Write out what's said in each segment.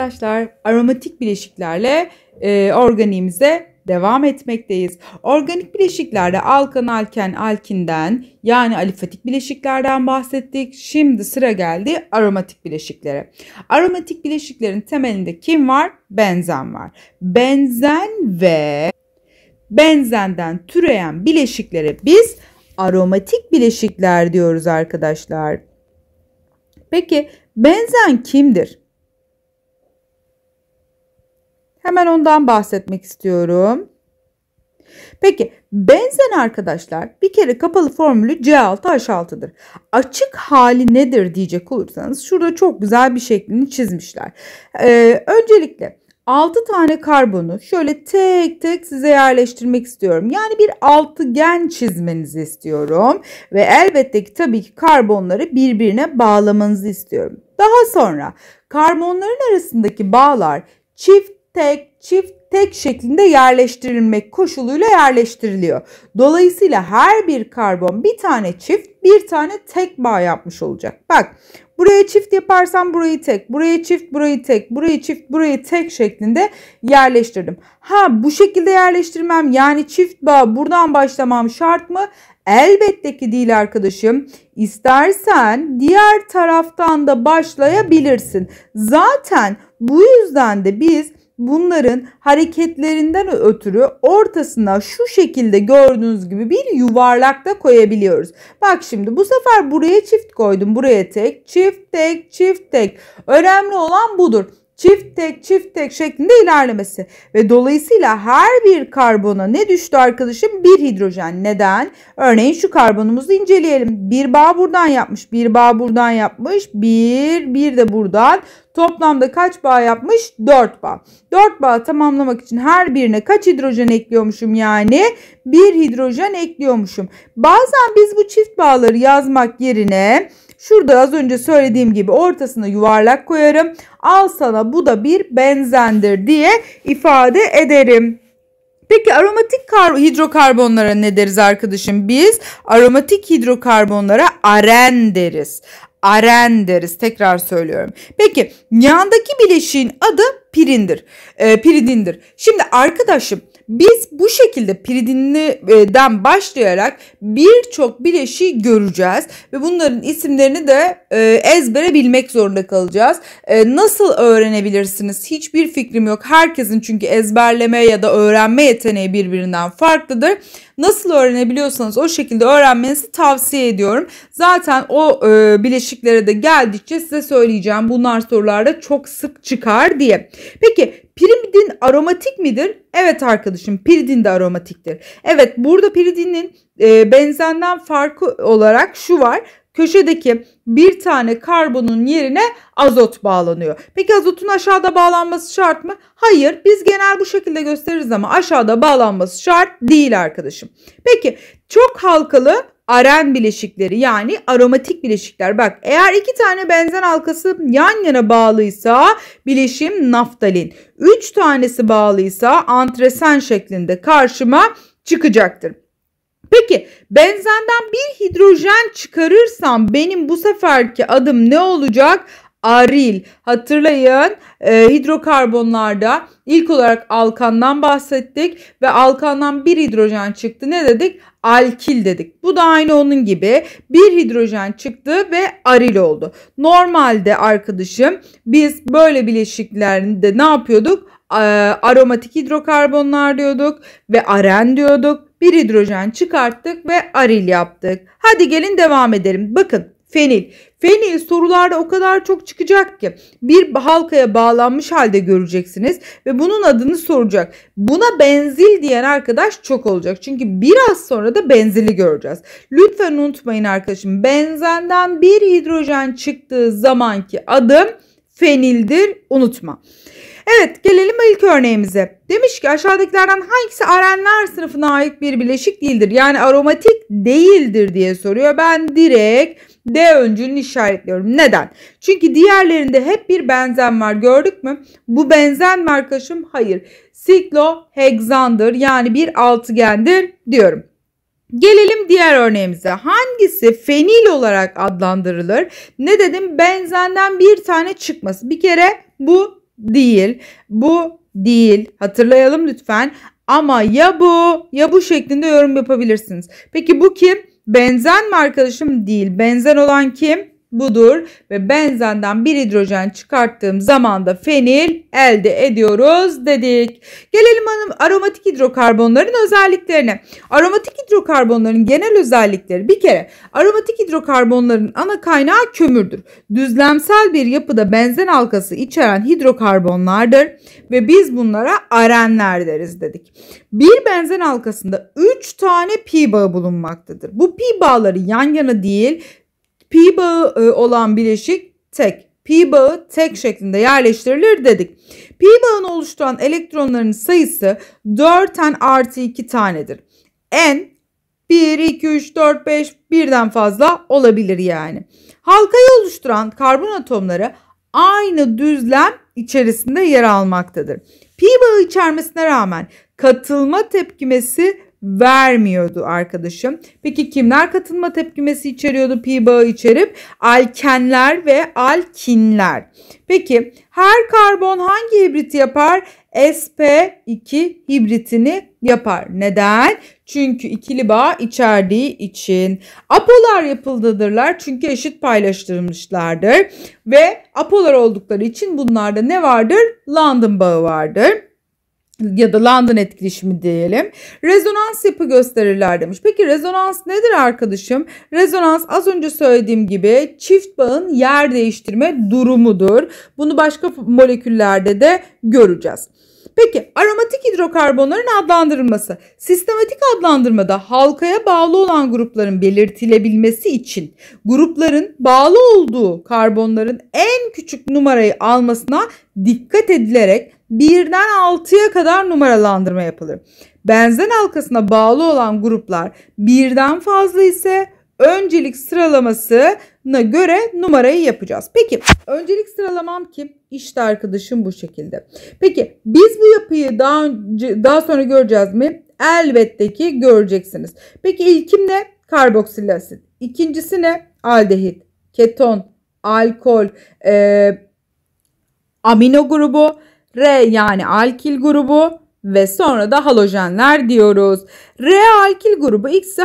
Arkadaşlar aromatik bileşiklerle e, organiğimize devam etmekteyiz. Organik bileşiklerde alkan, alken, alkinden yani alifatik bileşiklerden bahsettik. Şimdi sıra geldi aromatik bileşiklere. Aromatik bileşiklerin temelinde kim var? Benzen var. Benzen ve benzenden türeyen bileşiklere biz aromatik bileşikler diyoruz arkadaşlar. Peki benzen kimdir? Hemen ondan bahsetmek istiyorum. Peki benzen arkadaşlar bir kere kapalı formülü C6 H6'dır. Açık hali nedir diyecek olursanız şurada çok güzel bir şeklini çizmişler. Ee, öncelikle 6 tane karbonu şöyle tek tek size yerleştirmek istiyorum. Yani bir altıgen çizmenizi istiyorum. Ve elbette ki tabii ki karbonları birbirine bağlamanızı istiyorum. Daha sonra karbonların arasındaki bağlar çift tek, çift, tek şeklinde yerleştirilmek koşuluyla yerleştiriliyor. Dolayısıyla her bir karbon bir tane çift, bir tane tek bağ yapmış olacak. Bak buraya çift yaparsam burayı tek, buraya çift, burayı tek, buraya çift, burayı tek şeklinde yerleştirdim. Ha bu şekilde yerleştirmem yani çift bağ buradan başlamam şart mı? Elbette ki değil arkadaşım. İstersen diğer taraftan da başlayabilirsin. Zaten bu yüzden de biz bunların hareketlerinden ötürü ortasına şu şekilde gördüğünüz gibi bir yuvarlakta koyabiliyoruz. Bak şimdi bu sefer buraya çift koydum. Buraya tek, çift, tek, çift, tek. Önemli olan budur çift tek çift tek şeklinde ilerlemesi ve dolayısıyla her bir karbona ne düştü arkadaşım? Bir hidrojen. Neden? Örneğin şu karbonumuzu inceleyelim. Bir bağ buradan yapmış, bir bağ buradan yapmış, bir, bir de buradan. Toplamda kaç bağ yapmış? 4 bağ. 4 bağ tamamlamak için her birine kaç hidrojen ekliyormuşum yani? Bir hidrojen ekliyormuşum. Bazen biz bu çift bağları yazmak yerine Şurada az önce söylediğim gibi ortasına yuvarlak koyarım. Al sana bu da bir benzendir diye ifade ederim. Peki aromatik hidrokarbonlara ne deriz arkadaşım? Biz aromatik hidrokarbonlara aren deriz. Aren deriz. Tekrar söylüyorum. Peki yandaki bileşiğin adı pirindir. E, piridindir. Şimdi arkadaşım biz bu şekilde piridinliden başlayarak birçok bileşi göreceğiz ve bunların isimlerini de e, ezbere bilmek zorunda kalacağız. E, nasıl öğrenebilirsiniz? Hiçbir fikrim yok. Herkesin çünkü ezberleme ya da öğrenme yeteneği birbirinden farklıdır. Nasıl öğrenebiliyorsanız o şekilde öğrenmenizi tavsiye ediyorum. Zaten o e, bileşiklere de geldikçe size söyleyeceğim. Bunlar sorularda çok sık çıkar diye. Peki Piridin aromatik midir? Evet arkadaşım piridin de aromatiktir. Evet burada piridinin e, benzenden farkı olarak şu var. Köşedeki bir tane karbonun yerine azot bağlanıyor. Peki azotun aşağıda bağlanması şart mı? Hayır biz genel bu şekilde gösteririz ama aşağıda bağlanması şart değil arkadaşım. Peki çok halkalı aren bileşikleri yani aromatik bileşikler. Bak eğer iki tane benzen halkası yan yana bağlıysa bileşim naftalin. Üç tanesi bağlıysa antresen şeklinde karşıma çıkacaktır. Peki benzenden bir hidrojen çıkarırsam benim bu seferki adım ne olacak? aril. Hatırlayın e, hidrokarbonlarda ilk olarak alkandan bahsettik ve alkandan bir hidrojen çıktı. Ne dedik? Alkil dedik. Bu da aynı onun gibi bir hidrojen çıktı ve aril oldu. Normalde arkadaşım biz böyle bileşiklerde ne yapıyorduk? E, aromatik hidrokarbonlar diyorduk ve aren diyorduk. Bir hidrojen çıkarttık ve aril yaptık. Hadi gelin devam edelim. Bakın fenil. Feni sorularda o kadar çok çıkacak ki bir halkaya bağlanmış halde göreceksiniz ve bunun adını soracak. Buna benzil diyen arkadaş çok olacak. Çünkü biraz sonra da benzili göreceğiz. Lütfen unutmayın arkadaşım benzenden bir hidrojen çıktığı zamanki adım fenildir unutma. Evet gelelim ilk örneğimize. Demiş ki aşağıdakilerden hangisi arenler sınıfına ait bir bileşik değildir? Yani aromatik değildir diye soruyor. Ben direkt D öncülünü işaretliyorum. Neden? Çünkü diğerlerinde hep bir benzen var gördük mü? Bu benzen mi arkadaşım? Hayır. siklohexandır. yani bir altıgendir diyorum. Gelelim diğer örneğimize. Hangisi fenil olarak adlandırılır? Ne dedim? Benzenden bir tane çıkması. Bir kere bu değil. Bu değil. Hatırlayalım lütfen. Ama ya bu ya bu şeklinde yorum yapabilirsiniz. Peki bu kim? Benzen mi arkadaşım? Değil. Benzen olan kim? budur ve benzenden bir hidrojen çıkarttığım zaman da fenil elde ediyoruz dedik. Gelelim aromatik hidrokarbonların özelliklerine. Aromatik hidrokarbonların genel özellikleri bir kere aromatik hidrokarbonların ana kaynağı kömürdür. Düzlemsel bir yapıda benzen halkası içeren hidrokarbonlardır ve biz bunlara arenler deriz dedik. Bir benzen halkasında 3 tane pi bağı bulunmaktadır. Bu pi bağları yan yana değil pi bağı e, olan bileşik tek. Pi bağı tek şeklinde yerleştirilir dedik. Pi bağını oluşturan elektronların sayısı 4n artı 2 tanedir. N 1, 2, 3, 4, 5 birden fazla olabilir yani. Halkayı oluşturan karbon atomları aynı düzlem içerisinde yer almaktadır. Pi bağı içermesine rağmen katılma tepkimesi vermiyordu arkadaşım. Peki kimler katılma tepkimesi içeriyordu pi bağı içerip? Alkenler ve alkinler. Peki her karbon hangi hibriti yapar? SP2 hibritini yapar. Neden? Çünkü ikili bağ içerdiği için. Apolar yapıldadırlar çünkü eşit paylaştırılmışlardır. Ve apolar oldukları için bunlarda ne vardır? London bağı vardır ya da London etkileşimi diyelim. Rezonans yapı gösterirler demiş. Peki rezonans nedir arkadaşım? Rezonans az önce söylediğim gibi çift bağın yer değiştirme durumudur. Bunu başka moleküllerde de göreceğiz. Peki aromatik hidrokarbonların adlandırılması. Sistematik adlandırmada halkaya bağlı olan grupların belirtilebilmesi için grupların bağlı olduğu karbonların en küçük numarayı almasına dikkat edilerek Birden 6'ya kadar numaralandırma yapılır. Benzen halkasına bağlı olan gruplar birden fazla ise öncelik sıralamasına göre numarayı yapacağız. Peki öncelik sıralamam kim? İşte arkadaşım bu şekilde. Peki biz bu yapıyı daha önce, daha sonra göreceğiz mi? Elbette ki göreceksiniz. Peki ilkim ne? Karboksil asit. İkincisi ne? Aldehit, keton, alkol, e, amino grubu, R yani alkil grubu ve sonra da halojenler diyoruz. R alkil grubu X'i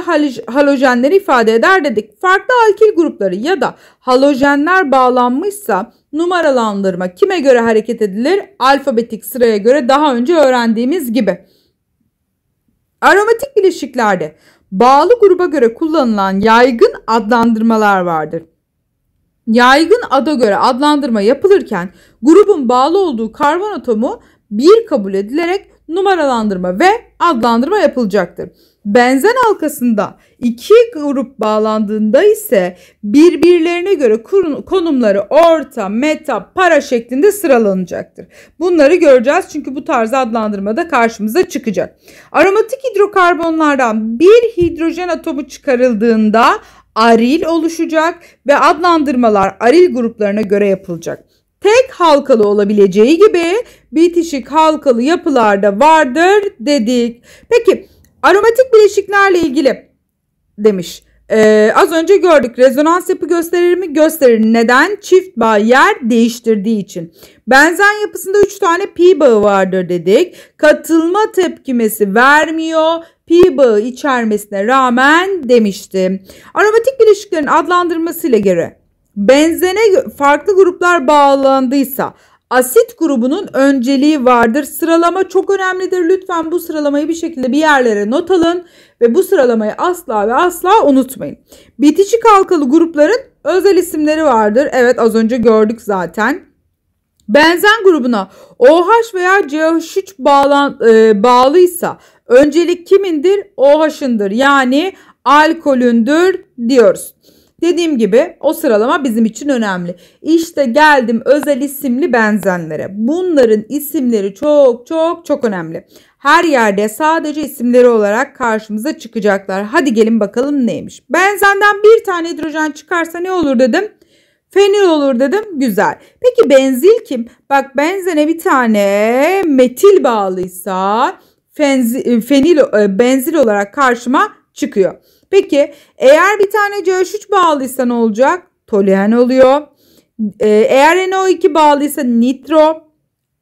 halojenleri ifade eder dedik. Farklı alkil grupları ya da halojenler bağlanmışsa numaralandırma kime göre hareket edilir? Alfabetik sıraya göre daha önce öğrendiğimiz gibi. Aromatik bileşiklerde bağlı gruba göre kullanılan yaygın adlandırmalar vardır. Yaygın ada göre adlandırma yapılırken grubun bağlı olduğu karbon atomu 1 kabul edilerek numaralandırma ve adlandırma yapılacaktır. Benzen halkasında iki grup bağlandığında ise birbirlerine göre konumları orta, meta, para şeklinde sıralanacaktır. Bunları göreceğiz çünkü bu tarz adlandırma da karşımıza çıkacak. Aromatik hidrokarbonlardan bir hidrojen atomu çıkarıldığında aril oluşacak ve adlandırmalar aril gruplarına göre yapılacak. Tek halkalı olabileceği gibi bitişik halkalı yapılarda vardır dedik. Peki aromatik bileşiklerle ilgili demiş. Ee, az önce gördük rezonans yapı gösterir mi? Gösterir. Neden? Çift bağ yer değiştirdiği için. Benzen yapısında 3 tane pi bağı vardır dedik. Katılma tepkimesi vermiyor. Pi bağı içermesine rağmen demiştim. Aromatik bileşiklerin adlandırmasıyla göre benzene farklı gruplar bağlandıysa asit grubunun önceliği vardır. Sıralama çok önemlidir. Lütfen bu sıralamayı bir şekilde bir yerlere not alın ve bu sıralamayı asla ve asla unutmayın. Bitişik halkalı grupların özel isimleri vardır. Evet az önce gördük zaten. Benzen grubuna OH veya CH3 bağlan, e, bağlıysa öncelik kimindir? OH'ındır. Yani alkolündür diyoruz. Dediğim gibi o sıralama bizim için önemli. İşte geldim özel isimli benzenlere. Bunların isimleri çok çok çok önemli. Her yerde sadece isimleri olarak karşımıza çıkacaklar. Hadi gelin bakalım neymiş. Benzenden bir tane hidrojen çıkarsa ne olur dedim. Fenil olur dedim. Güzel. Peki benzil kim? Bak benzene bir tane metil bağlıysa fenzi, fenil e, benzil olarak karşıma çıkıyor. Peki eğer bir tane CH3 bağlıysa ne olacak? Toluen oluyor. Ee, eğer NO2 bağlıysa nitro.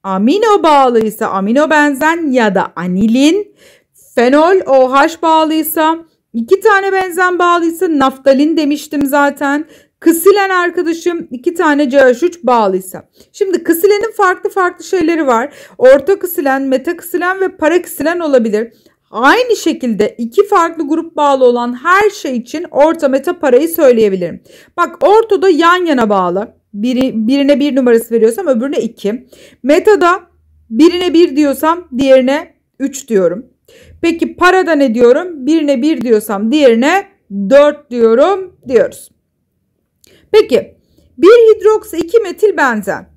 Amino bağlıysa amino benzen ya da anilin. Fenol OH bağlıysa iki tane benzen bağlıysa naftalin demiştim zaten. Kısilen arkadaşım iki tane CH3 bağlıysa. Şimdi kısilenin farklı farklı şeyleri var. Orta kısilen, meta kısilen ve para kısilen olabilir. Aynı şekilde iki farklı grup bağlı olan her şey için orta meta parayı söyleyebilirim. Bak ortada yan yana bağlı. Biri, birine bir numarası veriyorsam öbürüne iki. Metada birine bir diyorsam diğerine üç diyorum. Peki parada ne diyorum? Birine bir diyorsam diğerine dört diyorum diyoruz. Peki bir hidroks, iki metil benzen.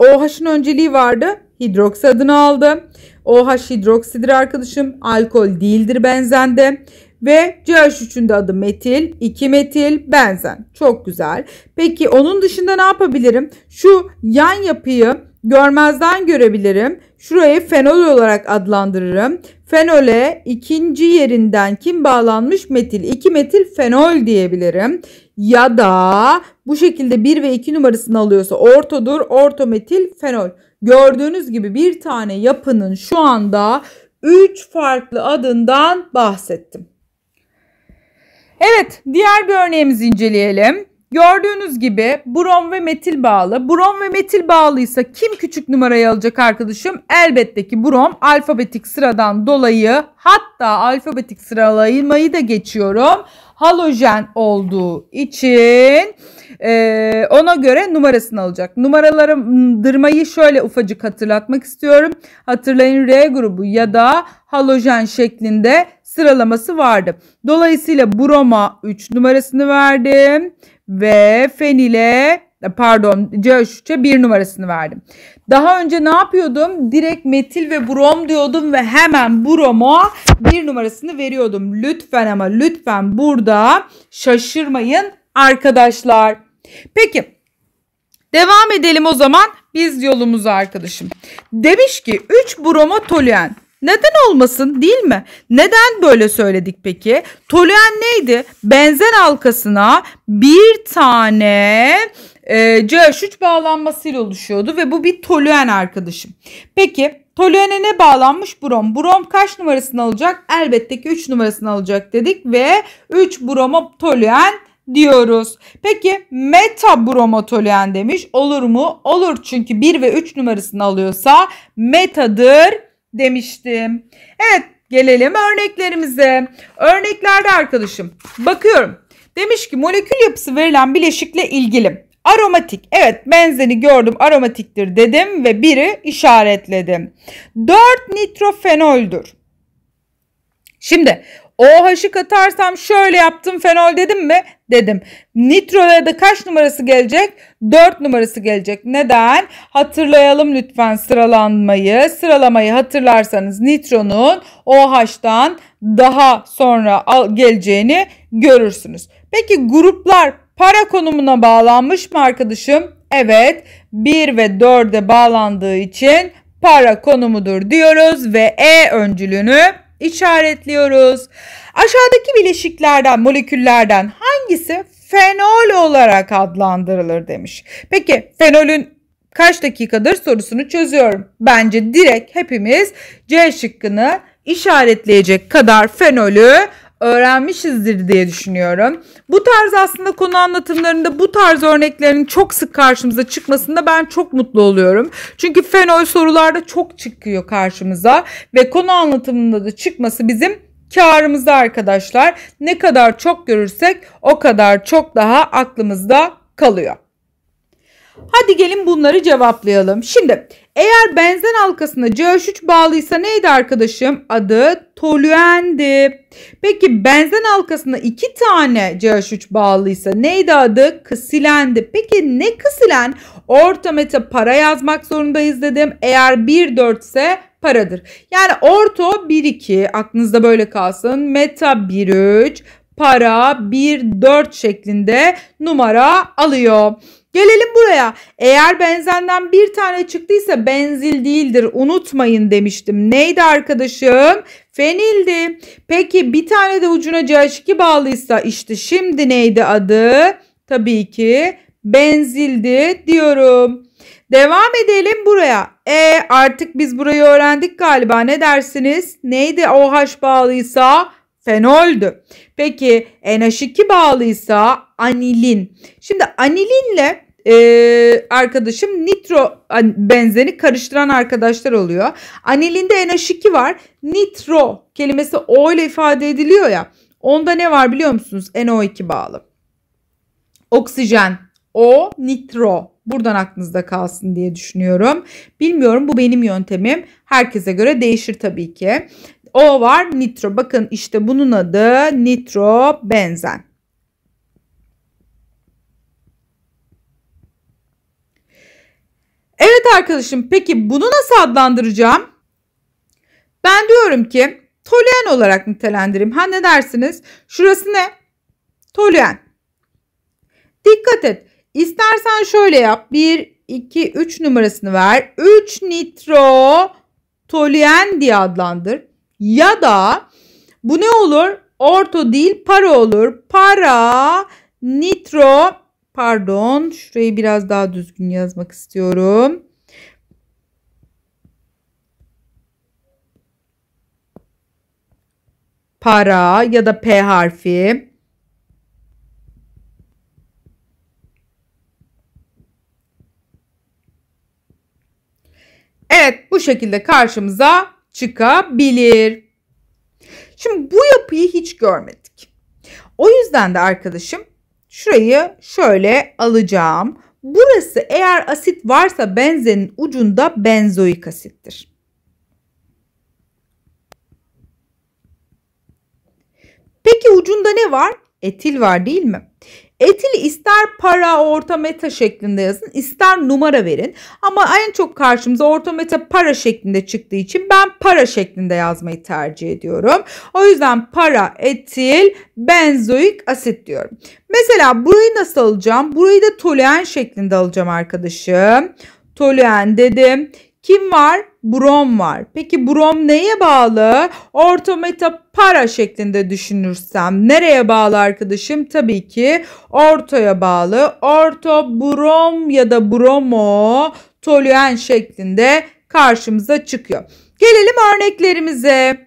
OH'ın önceliği vardı hidroksi adını aldı. OH hidroksidir arkadaşım. Alkol değildir benzende. Ve CH3'ün de adı metil, 2 metil benzen. Çok güzel. Peki onun dışında ne yapabilirim? Şu yan yapıyı Görmezden görebilirim. Şurayı fenol olarak adlandırırım. Fenole ikinci yerinden kim bağlanmış? Metil. 2 metil fenol diyebilirim. Ya da bu şekilde 1 ve 2 numarasını alıyorsa ortodur. Ortometil fenol. Gördüğünüz gibi bir tane yapının şu anda 3 farklı adından bahsettim. Evet diğer bir örneğimizi inceleyelim. Gördüğünüz gibi brom ve metil bağlı. Brom ve metil bağlıysa kim küçük numarayı alacak arkadaşım? Elbette ki brom alfabetik sıradan dolayı hatta alfabetik sıralamayı da geçiyorum halojen olduğu için e, ona göre numarasını alacak. Numaralandırmayı şöyle ufacık hatırlatmak istiyorum. Hatırlayın R grubu ya da halojen şeklinde sıralaması vardı. Dolayısıyla broma 3 numarasını verdim ve fenile e, pardon CH3'e numarasını verdim. Daha önce ne yapıyordum? Direkt metil ve brom diyordum ve hemen bromo bir numarasını veriyordum. Lütfen ama lütfen burada şaşırmayın arkadaşlar. Peki devam edelim o zaman biz yolumuza arkadaşım. Demiş ki 3 bromo toluen neden olmasın değil mi? Neden böyle söyledik peki? Toluen neydi? Benzen halkasına bir tane e, ee, CH3 bağlanmasıyla oluşuyordu ve bu bir toluen arkadaşım. Peki toluene ne bağlanmış? Brom. Brom kaç numarasını alacak? Elbette ki 3 numarasını alacak dedik ve 3 broma toluen diyoruz. Peki meta bromotoluen demiş. Olur mu? Olur çünkü 1 ve 3 numarasını alıyorsa metadır demiştim. Evet gelelim örneklerimize. Örneklerde arkadaşım bakıyorum. Demiş ki molekül yapısı verilen bileşikle ilgili Aromatik. Evet benzeni gördüm aromatiktir dedim ve biri işaretledim. 4 nitrofenoldür. Şimdi OH'ı katarsam şöyle yaptım fenol dedim mi? Dedim. Nitroya da kaç numarası gelecek? 4 numarası gelecek. Neden? Hatırlayalım lütfen sıralanmayı. Sıralamayı hatırlarsanız nitronun OH'dan daha sonra geleceğini görürsünüz. Peki gruplar Para konumuna bağlanmış mı arkadaşım? Evet 1 ve 4'e bağlandığı için para konumudur diyoruz ve E öncülünü işaretliyoruz. Aşağıdaki bileşiklerden, moleküllerden hangisi fenol olarak adlandırılır demiş. Peki fenolün kaç dakikadır sorusunu çözüyorum. Bence direkt hepimiz C şıkkını işaretleyecek kadar fenolü öğrenmişizdir diye düşünüyorum. Bu tarz aslında konu anlatımlarında bu tarz örneklerin çok sık karşımıza çıkmasında ben çok mutlu oluyorum. Çünkü fenol sorularda çok çıkıyor karşımıza ve konu anlatımında da çıkması bizim karımızda arkadaşlar. Ne kadar çok görürsek o kadar çok daha aklımızda kalıyor. Hadi gelin bunları cevaplayalım. Şimdi eğer benzen halkasında CH3 bağlıysa neydi arkadaşım? Adı tolüendi. Peki benzen halkasında iki tane CH3 bağlıysa neydi adı? Kısilendi. Peki ne kısilen? Orta meta para yazmak zorundayız dedim. Eğer 1-4 ise paradır. Yani orto 1-2 aklınızda böyle kalsın. Meta 1-3 para 1-4 şeklinde numara alıyor. Gelelim buraya. Eğer benzenden bir tane çıktıysa benzil değildir. Unutmayın demiştim. Neydi arkadaşım? Fenildi. Peki bir tane de ucuna CH2 bağlıysa işte şimdi neydi adı? Tabii ki benzildi diyorum. Devam edelim buraya. E artık biz burayı öğrendik galiba. Ne dersiniz? Neydi OH bağlıysa? fenoldü. Peki NH2 bağlıysa anilin. Şimdi anilinle e, arkadaşım nitro benzeni karıştıran arkadaşlar oluyor. Anilinde NH2 var. Nitro kelimesi O ile ifade ediliyor ya. Onda ne var biliyor musunuz? NO2 bağlı. Oksijen O nitro buradan aklınızda kalsın diye düşünüyorum. Bilmiyorum bu benim yöntemim. Herkese göre değişir tabii ki. O var nitro. Bakın işte bunun adı nitro benzen. Evet arkadaşım peki bunu nasıl adlandıracağım? Ben diyorum ki toluen olarak nitelendireyim. Ha ne dersiniz? Şurası ne? Toluen. Dikkat et. İstersen şöyle yap. 1, 2, 3 numarasını ver. 3 nitro toluen diye adlandır. Ya da bu ne olur? Orto değil para olur. Para nitro pardon şurayı biraz daha düzgün yazmak istiyorum. Para ya da P harfi. Evet bu şekilde karşımıza çıkabilir. Şimdi bu yapıyı hiç görmedik. O yüzden de arkadaşım şurayı şöyle alacağım. Burası eğer asit varsa benzenin ucunda benzoik asittir. Peki ucunda ne var? Etil var değil mi? Etil ister para orta meta şeklinde yazın ister numara verin. Ama en çok karşımıza orta meta para şeklinde çıktığı için ben para şeklinde yazmayı tercih ediyorum. O yüzden para etil benzoik asit diyorum. Mesela burayı nasıl alacağım? Burayı da toluen şeklinde alacağım arkadaşım. Toluen dedim. Kim var? Brom var. Peki brom neye bağlı? Ortometa para şeklinde düşünürsem nereye bağlı arkadaşım? Tabii ki ortoya bağlı. Orto brom ya da bromo toluen şeklinde karşımıza çıkıyor. Gelelim örneklerimize.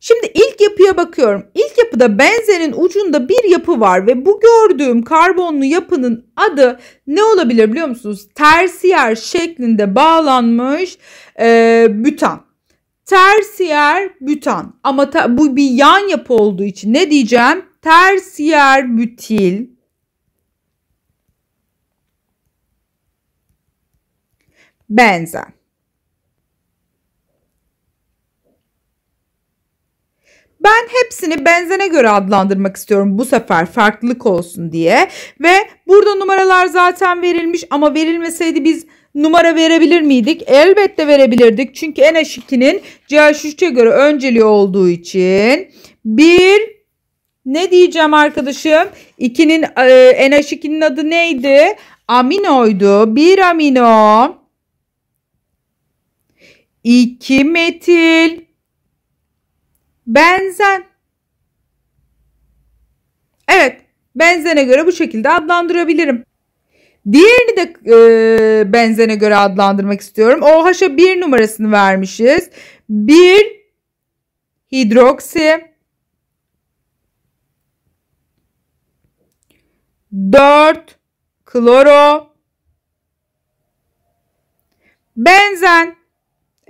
Şimdi ilk yapıya bakıyorum. İlk yapıda benzenin ucunda bir yapı var ve bu gördüğüm karbonlu yapının adı ne olabilir biliyor musunuz? Tersiyer şeklinde bağlanmış e, bütan. Tersiyer bütan ama ta, bu bir yan yapı olduğu için ne diyeceğim? Tersiyer bütil benzen. Ben hepsini benzene göre adlandırmak istiyorum bu sefer farklılık olsun diye. Ve burada numaralar zaten verilmiş ama verilmeseydi biz numara verebilir miydik? Elbette verebilirdik. Çünkü en aşikinin CH3'e göre önceliği olduğu için bir ne diyeceğim arkadaşım? 2'nin e, NH2'nin adı neydi? Aminoydu. Bir amino. 2 metil benzen. Evet benzene göre bu şekilde adlandırabilirim. Diğerini de e, benzene göre adlandırmak istiyorum. OH'a bir numarasını vermişiz. Bir hidroksi dört kloro benzen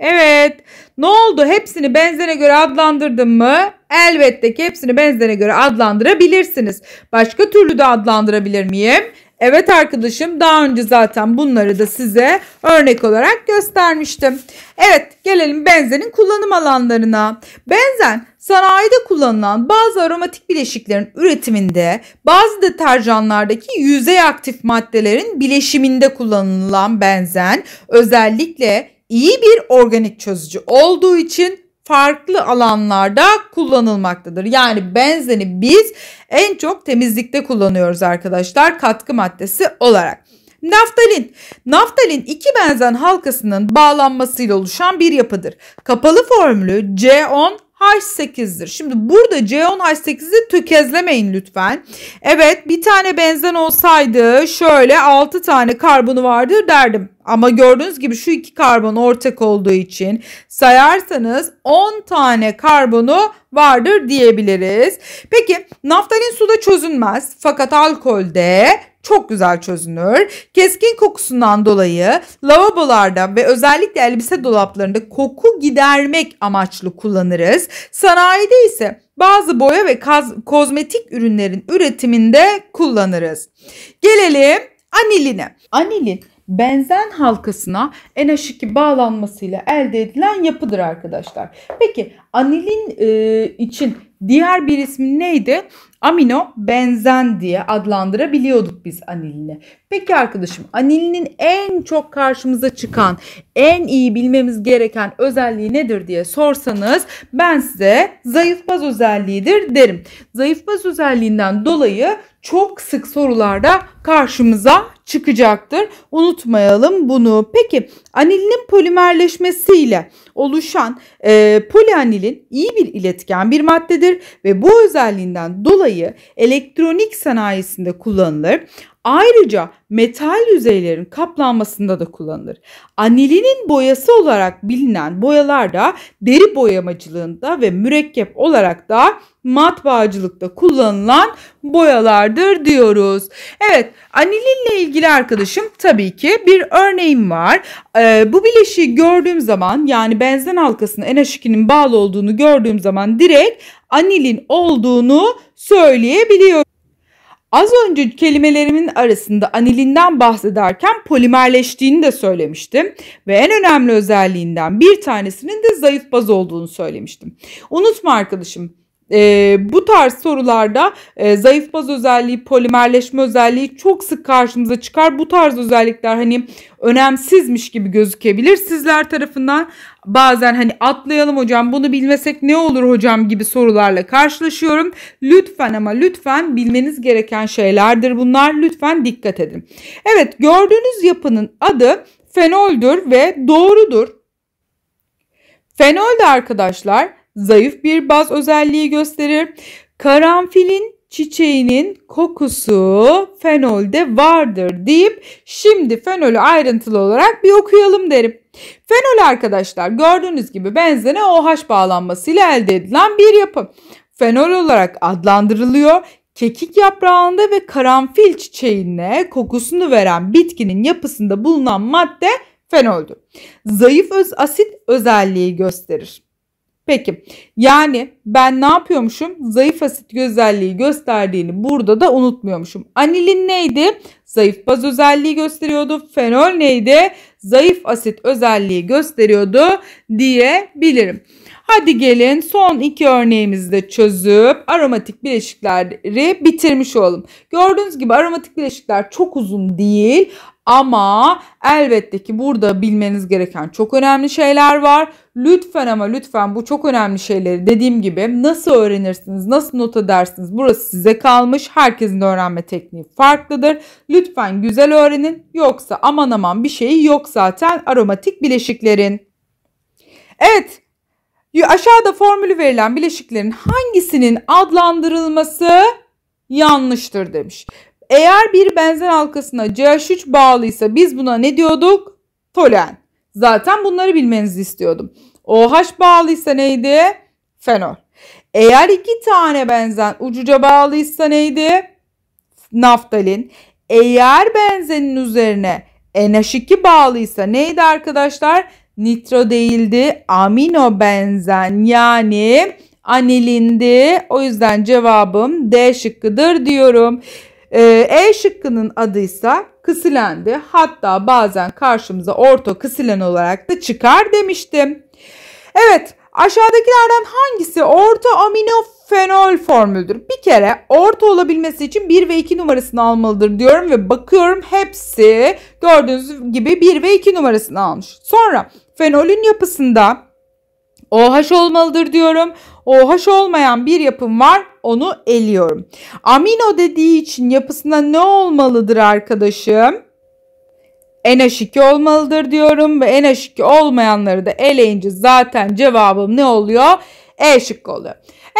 Evet. Ne oldu? Hepsini benzene göre adlandırdım mı? Elbette ki hepsini benzene göre adlandırabilirsiniz. Başka türlü de adlandırabilir miyim? Evet arkadaşım daha önce zaten bunları da size örnek olarak göstermiştim. Evet gelelim benzenin kullanım alanlarına. Benzen sanayide kullanılan bazı aromatik bileşiklerin üretiminde bazı deterjanlardaki yüzey aktif maddelerin bileşiminde kullanılan benzen özellikle iyi bir organik çözücü olduğu için farklı alanlarda kullanılmaktadır. Yani benzeni biz en çok temizlikte kullanıyoruz arkadaşlar katkı maddesi olarak. Naftalin. Naftalin iki benzen halkasının bağlanmasıyla oluşan bir yapıdır. Kapalı formülü C10 H8'dir. Şimdi burada C10 H8'i tökezlemeyin lütfen. Evet bir tane benzen olsaydı şöyle 6 tane karbonu vardır derdim. Ama gördüğünüz gibi şu iki karbon ortak olduğu için sayarsanız 10 tane karbonu vardır diyebiliriz. Peki naftalin suda çözünmez fakat alkolde çok güzel çözünür. Keskin kokusundan dolayı lavabolarda ve özellikle elbise dolaplarında koku gidermek amaçlı kullanırız. Sanayide ise bazı boya ve kozmetik ürünlerin üretiminde kullanırız. Gelelim aniline. Anilin benzen halkasına NH2 bağlanmasıyla elde edilen yapıdır arkadaşlar. Peki Anilin e, için diğer bir ismi neydi? Amino benzen diye adlandırabiliyorduk biz anilini. Peki arkadaşım anilinin en çok karşımıza çıkan, en iyi bilmemiz gereken özelliği nedir diye sorsanız ben size zayıf baz özelliğidir derim. Zayıf baz özelliğinden dolayı çok sık sorularda karşımıza çıkacaktır. Unutmayalım bunu. Peki anilinin polimerleşmesiyle oluşan e, polianil metilin iyi bir iletken bir maddedir ve bu özelliğinden dolayı elektronik sanayisinde kullanılır. Ayrıca metal yüzeylerin kaplanmasında da kullanılır. Anilinin boyası olarak bilinen boyalar da deri boyamacılığında ve mürekkep olarak da matbaacılıkta kullanılan boyalardır diyoruz. Evet anilinle ilgili arkadaşım tabii ki bir örneğim var. Ee, bu bileşiği gördüğüm zaman yani benzen halkasının NH2'nin bağlı olduğunu gördüğüm zaman direkt anilin olduğunu söyleyebiliyorum. Az önce kelimelerimin arasında anilinden bahsederken polimerleştiğini de söylemiştim. Ve en önemli özelliğinden bir tanesinin de zayıf baz olduğunu söylemiştim. Unutma arkadaşım e, bu tarz sorularda e, zayıf baz özelliği, polimerleşme özelliği çok sık karşımıza çıkar. Bu tarz özellikler hani önemsizmiş gibi gözükebilir sizler tarafından Bazen hani atlayalım hocam bunu bilmesek ne olur hocam gibi sorularla karşılaşıyorum. Lütfen ama lütfen bilmeniz gereken şeylerdir bunlar. Lütfen dikkat edin. Evet gördüğünüz yapının adı fenoldür ve doğrudur. Fenol de arkadaşlar zayıf bir baz özelliği gösterir. Karanfilin çiçeğinin kokusu fenolde vardır deyip şimdi fenolü ayrıntılı olarak bir okuyalım derim. Fenol arkadaşlar gördüğünüz gibi benzene OH bağlanmasıyla elde edilen bir yapı. Fenol olarak adlandırılıyor. Kekik yaprağında ve karanfil çiçeğine kokusunu veren bitkinin yapısında bulunan madde fenoldür. Zayıf öz asit özelliği gösterir. Peki yani ben ne yapıyormuşum? Zayıf asit özelliği gösterdiğini burada da unutmuyormuşum. Anilin neydi? Zayıf baz özelliği gösteriyordu. Fenol neydi? Zayıf asit özelliği gösteriyordu diyebilirim. Hadi gelin son iki örneğimizi de çözüp aromatik bileşikleri bitirmiş olalım. Gördüğünüz gibi aromatik bileşikler çok uzun değil ama elbette ki burada bilmeniz gereken çok önemli şeyler var. Lütfen ama lütfen bu çok önemli şeyleri dediğim gibi nasıl öğrenirsiniz, nasıl not edersiniz burası size kalmış. Herkesin öğrenme tekniği farklıdır. Lütfen güzel öğrenin yoksa aman aman bir şeyi yok zaten aromatik bileşiklerin. Evet Aşağıda formülü verilen bileşiklerin hangisinin adlandırılması yanlıştır demiş. Eğer bir benzen halkasına CH3 bağlıysa biz buna ne diyorduk? Tolen. Zaten bunları bilmenizi istiyordum. OH bağlıysa neydi? Fenol. Eğer iki tane benzen ucuca bağlıysa neydi? Naftalin. Eğer benzenin üzerine NH2 bağlıysa neydi arkadaşlar? nitro değildi. Amino benzen yani anilindi. O yüzden cevabım D şıkkıdır diyorum. Ee, e şıkkının adıysa kısilendi. Hatta bazen karşımıza orto kısilen olarak da çıkar demiştim. Evet aşağıdakilerden hangisi orto amino fenol formüldür. Bir kere orta olabilmesi için 1 ve 2 numarasını almalıdır diyorum ve bakıyorum hepsi gördüğünüz gibi 1 ve 2 numarasını almış. Sonra fenolün yapısında OH olmalıdır diyorum. OH olmayan bir yapım var onu eliyorum. Amino dediği için yapısında ne olmalıdır arkadaşım? NH2 olmalıdır diyorum ve NH2 olmayanları da eleyince zaten cevabım ne oluyor? E şıkkı oluyor.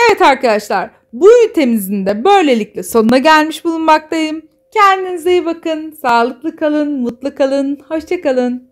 Evet arkadaşlar bu ütemizin de böylelikle sonuna gelmiş bulunmaktayım. Kendinize iyi bakın, sağlıklı kalın, mutlu kalın, hoşçakalın.